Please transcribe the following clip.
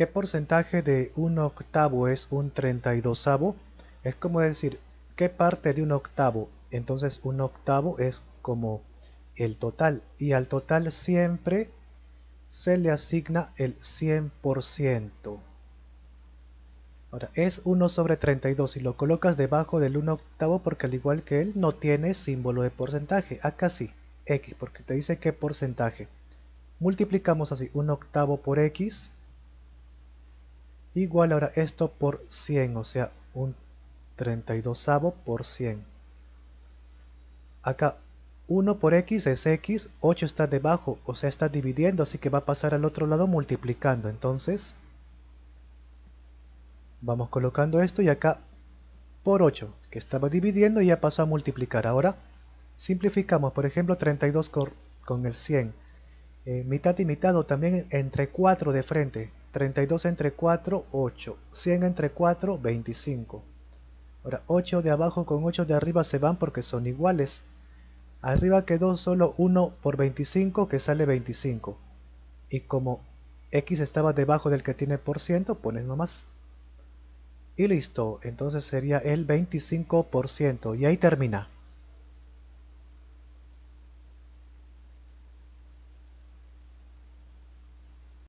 ¿Qué porcentaje de un octavo es un treinta y Es como decir, ¿qué parte de un octavo? Entonces un octavo es como el total y al total siempre se le asigna el 100%. Ahora, es 1 sobre 32 y lo colocas debajo del 1 octavo porque al igual que él no tiene símbolo de porcentaje. Acá sí, X, porque te dice qué porcentaje. Multiplicamos así 1 octavo por X igual ahora esto por 100, o sea, un 32 por 100. Acá 1 por x es x, 8 está debajo, o sea, está dividiendo, así que va a pasar al otro lado multiplicando. Entonces, vamos colocando esto y acá por 8, que estaba dividiendo y ya pasó a multiplicar. Ahora simplificamos, por ejemplo, 32 con, el 100. Eh, mitad y mitad o también entre 4 de frente. 32 entre 4, 8. 100 entre 4, 25. Ahora, 8 de abajo con 8 de arriba se van porque son iguales. Arriba quedó solo 1 por 25 que sale 25. Y como x estaba debajo del que tiene por ciento, pones nomás. Y listo, entonces sería el 25%. Y ahí termina.